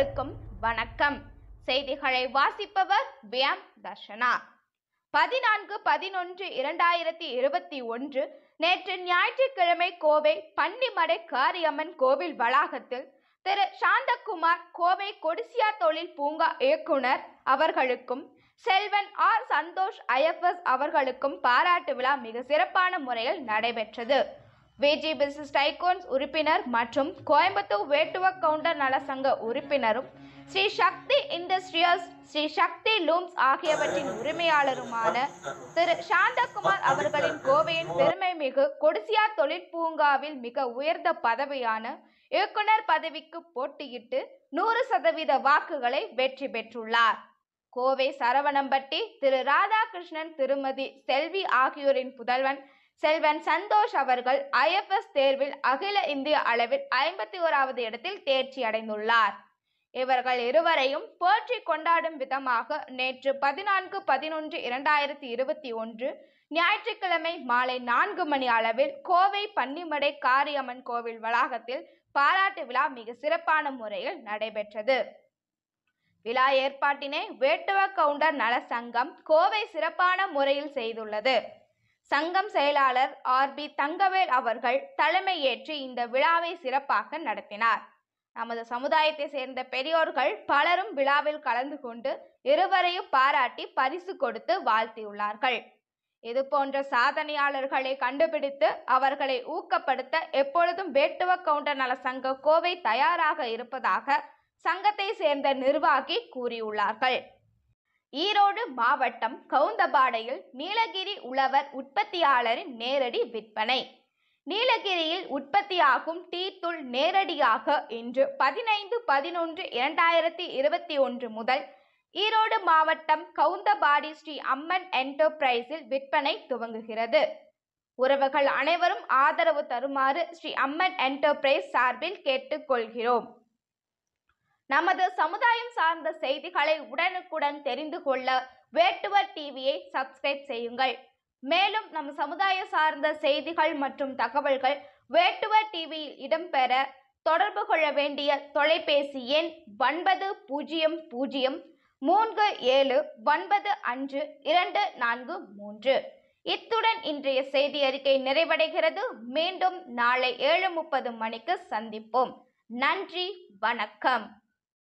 அனைவருக்கும் வணக்கம் செய்திகளை வாசிப்பவர் வியம் தர்ஷனா பதினான்கு பதினொன்று இரண்டாயிரத்தி இருபத்தி ஒன்று நேற்று ஞாயிற்றுக்கிழமை கோவை பன்னிமடை காரியம்மன் கோவில் வளாகத்தில் திரு சாந்தகுமார் கோவை கொடிசியா தொழில் பூங்கா இயக்குனர் அவர்களுக்கும் செல்வன் ஆர் சந்தோஷ் ஐஎஃப்எஸ் அவர்களுக்கும் பாராட்டு விழா மிக சிறப்பான முறையில் நடைபெற்றது விஜி பிசினஸ் டைகோன்ஸ் உறுப்பினர் மற்றும் கோயம்புத்தூர் வேட்டுவ கவுண்டர் நல சங்க உறுப்பினரும் ஸ்ரீ சக்தி இண்டஸ்ட்ரியல்ஸ் ஸ்ரீ சக்தி லூம்ஸ் ஆகியவற்றின் உரிமையாளருமான திரு சாந்தகுமார் அவர்களின் கோவையின் பெருமை மிகு கொடிசியார் தொழிற்பூங்காவில் மிக உயர்ந்த பதவியான இயக்குனர் பதவிக்கு போட்டியிட்டு நூறு சதவீத வாக்குகளை வெற்றி பெற்றுள்ளார் கோவை சரவணம்பட்டி திரு ராதாகிருஷ்ணன் திருமதி செல்வி ஆகியோரின் புதல்வன் செல்வன் சந்தோஷ் அவர்கள் ஐஎஃப்எஸ் தேர்வில் அகில இந்திய அளவில் ஐம்பத்தி ஓராவது இடத்தில் தேர்ச்சி அடைந்துள்ளார் இவர்கள் இருவரையும் போற்றி கொண்டாடும் விதமாக நேற்று பதினான்கு பதினொன்று இரண்டாயிரத்தி இருபத்தி ஒன்று ஞாயிற்றுக்கிழமை மாலை நான்கு மணி அளவில் கோவை பன்னிமடை காரியம்மன் கோவில் வளாகத்தில் பாராட்டு விழா மிக சிறப்பான முறையில் நடைபெற்றது விழா ஏற்பாட்டினை வேட்டுவ கவுண்டர் நல சங்கம் கோவை சிறப்பான முறையில் செய்துள்ளது சங்கம் செயலாளர் ஆர் பி தங்கவேல் அவர்கள் தலைமையேற்று இந்த விழாவை சிறப்பாக நடத்தினார் நமது சமுதாயத்தை சேர்ந்த பெரியோர்கள் பலரும் விழாவில் கலந்து கொண்டு இருவரையும் பாராட்டி பரிசு கொடுத்து வாழ்த்தியுள்ளார்கள் இதுபோன்ற சாதனையாளர்களை கண்டுபிடித்து அவர்களை ஊக்கப்படுத்த எப்பொழுதும் வேட்டுவ கவுண்டர் நல சங்க கோவை தயாராக இருப்பதாக சங்கத்தை சேர்ந்த நிர்வாகி கூறியுள்ளார்கள் ஈரோடு மாவட்டம் கவுந்தபாடையில் நீலகிரி உழவர் உற்பத்தியாளரின் நேரடி விற்பனை நீலகிரியில் உற்பத்தியாகும் டீத்தூள் நேரடியாக இன்று பதினைந்து பதினொன்று இரண்டாயிரத்தி இருபத்தி ஒன்று முதல் ஈரோடு மாவட்டம் கவுந்தபாடி ஸ்ரீ அம்மன் என்டர்பிரைஸில் விற்பனை துவங்குகிறது உறவுகள் அனைவரும் ஆதரவு தருமாறு ஸ்ரீ அம்மன் என்டர்பிரைஸ் சார்பில் கேட்டுக்கொள்கிறோம் நமது சமுதாயம் சார்ந்த செய்திகளை உடனுக்குடன் தெரிந்து கொள்ள வேட்டுவர் டிவியை சப்ஸ்கிரைப் செய்யுங்கள் மேலும் நம் சமுதாய சார்ந்த செய்திகள் மற்றும் தகவல்கள் வேட்டுவர் டிவியில் இடம்பெற தொடர்பு கொள்ள வேண்டிய தொலைபேசி எண் ஒன்பது பூஜ்ஜியம் பூஜ்ஜியம் மூன்று ஏழு ஒன்பது அஞ்சு இரண்டு நான்கு மூன்று இத்துடன் இன்றைய செய்தி அறிக்கை நிறைவடைகிறது மீண்டும் நாளை ஏழு முப்பது மணிக்கு சந்திப்போம் நன்றி வணக்கம்